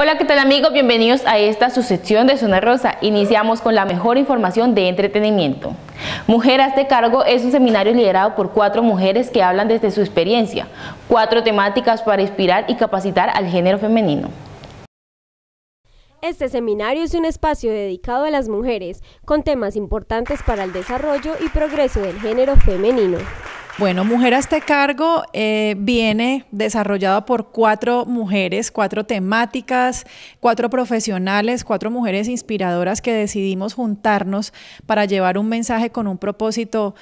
Hola, ¿qué tal amigos? Bienvenidos a esta sucesión de Zona Rosa. Iniciamos con la mejor información de entretenimiento. Mujeres de cargo es un seminario liderado por cuatro mujeres que hablan desde su experiencia, cuatro temáticas para inspirar y capacitar al género femenino. Este seminario es un espacio dedicado a las mujeres, con temas importantes para el desarrollo y progreso del género femenino. Bueno, Mujer a este cargo eh, viene desarrollado por cuatro mujeres, cuatro temáticas, cuatro profesionales, cuatro mujeres inspiradoras que decidimos juntarnos para llevar un mensaje con un propósito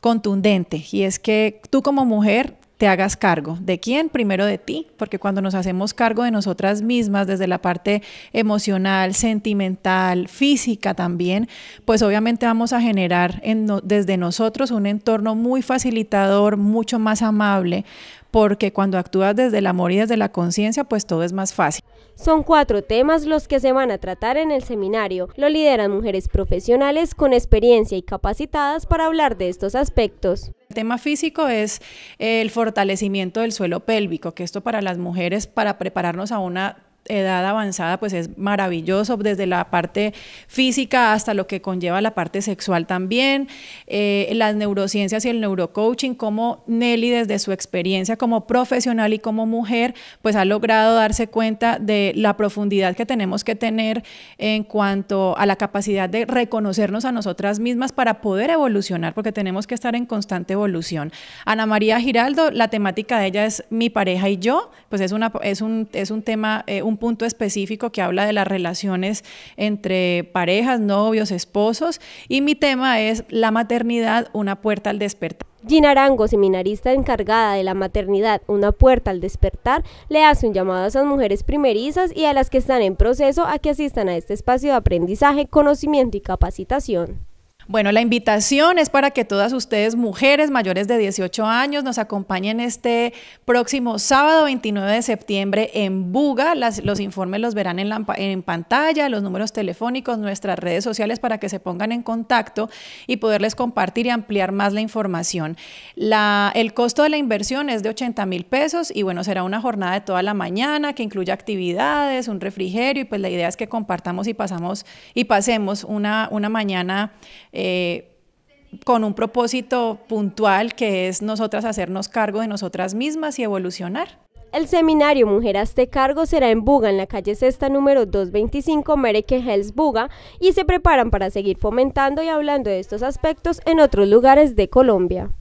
contundente. Y es que tú como mujer te hagas cargo. ¿De quién? Primero de ti, porque cuando nos hacemos cargo de nosotras mismas desde la parte emocional, sentimental, física también, pues obviamente vamos a generar desde nosotros un entorno muy facilitador, mucho más amable, porque cuando actúas desde el amor y desde la conciencia, pues todo es más fácil. Son cuatro temas los que se van a tratar en el seminario. Lo lideran mujeres profesionales con experiencia y capacitadas para hablar de estos aspectos tema físico es el fortalecimiento del suelo pélvico, que esto para las mujeres, para prepararnos a una edad avanzada pues es maravilloso desde la parte física hasta lo que conlleva la parte sexual también, eh, las neurociencias y el neurocoaching, como Nelly desde su experiencia como profesional y como mujer pues ha logrado darse cuenta de la profundidad que tenemos que tener en cuanto a la capacidad de reconocernos a nosotras mismas para poder evolucionar porque tenemos que estar en constante evolución. Ana María Giraldo, la temática de ella es mi pareja y yo, pues es, una, es, un, es un tema... Eh, un punto específico que habla de las relaciones entre parejas, novios, esposos, y mi tema es la maternidad, una puerta al despertar. Gina Arango, seminarista encargada de la maternidad Una puerta al despertar, le hace un llamado a esas mujeres primerizas y a las que están en proceso a que asistan a este espacio de aprendizaje, conocimiento y capacitación. Bueno, la invitación es para que todas ustedes, mujeres mayores de 18 años, nos acompañen este próximo sábado 29 de septiembre en Buga. los informes los verán en, en pantalla, los números telefónicos, nuestras redes sociales para que se pongan en contacto y poderles compartir y ampliar más la información. La, el costo de la inversión es de 80 mil pesos y bueno, será una jornada de toda la mañana que incluye actividades, un refrigerio y pues la idea es que compartamos y pasamos y pasemos una, una mañana eh, con un propósito puntual que es nosotras hacernos cargo de nosotras mismas y evolucionar. El seminario Mujer de Cargo será en Buga, en la calle Cesta número 225, Mereke Hells Buga, y se preparan para seguir fomentando y hablando de estos aspectos en otros lugares de Colombia.